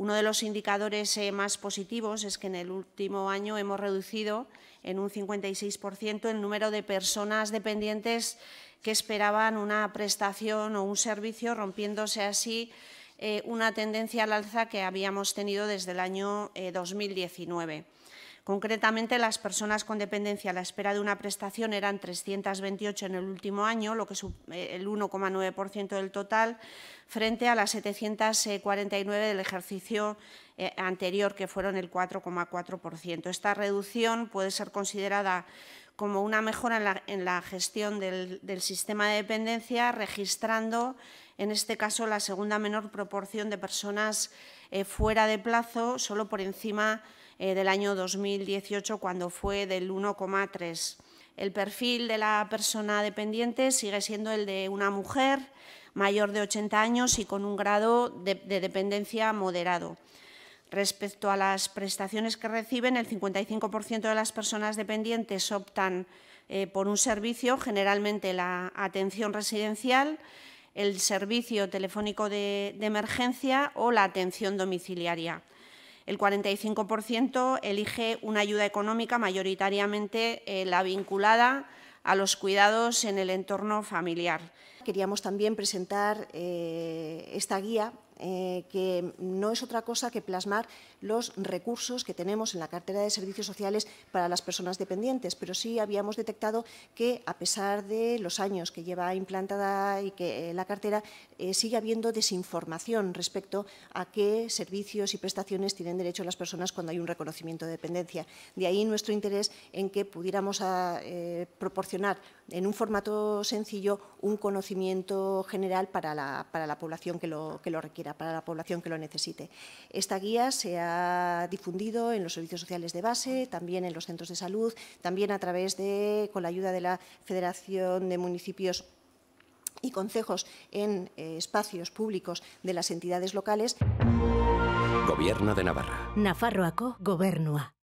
Uno de los indicadores eh, más positivos es que en el último año hemos reducido en un 56% el número de personas dependientes que esperaban una prestación o un servicio, rompiéndose así eh, una tendencia al alza que habíamos tenido desde el año 2019. Eh, Concretamente, las personas con dependencia a la espera de una prestación eran 328 en el último año, lo que es eh, el 1,9% del total, frente a las 749 del ejercicio eh, anterior, que fueron el 4,4%. Esta reducción puede ser considerada como una mejora en la, gestión del, sistema de dependencia, registrando, en este caso, la segunda menor proporción de personas eh, fuera de plazo, solo por encima eh, del año 2018 cuando fue del 1,3. El perfil de la persona dependiente sigue siendo el de una mujer mayor de 80 años y con un grado de, dependencia moderado. Respecto a las prestaciones que reciben, el 55% de las personas dependientes optan eh, por un servicio, generalmente la atención residencial, el servicio telefónico de emergencia o la atención domiciliaria. El 45% elige una ayuda económica mayoritariamente eh, la vinculada a los cuidados en el entorno familiar. Queríamos también presentar eh, esta guía eh, que no es otra cosa que plasmar los recursos que tenemos en la cartera de servicios sociales para las personas dependientes, pero sí habíamos detectado que, a pesar de los años que lleva implantada y que eh, la cartera, sigue habiendo desinformación respecto a qué servicios y prestaciones tienen derecho las personas cuando hay un reconocimiento de dependencia. De ahí nuestro interés en que pudiéramos ah, proporcionar en un formato sencillo un conocimiento general para la, población que lo, que lo, requiera, para la población que lo necesite. Esta guía se ha difundido en los servicios sociales de base, también en los centros de salud, también a través de, con la ayuda de la Federación de Municipios y Consejos en eh, espacios públicos de las entidades locales. Gobierno de Navarra. Nafarroaco, Gobernua.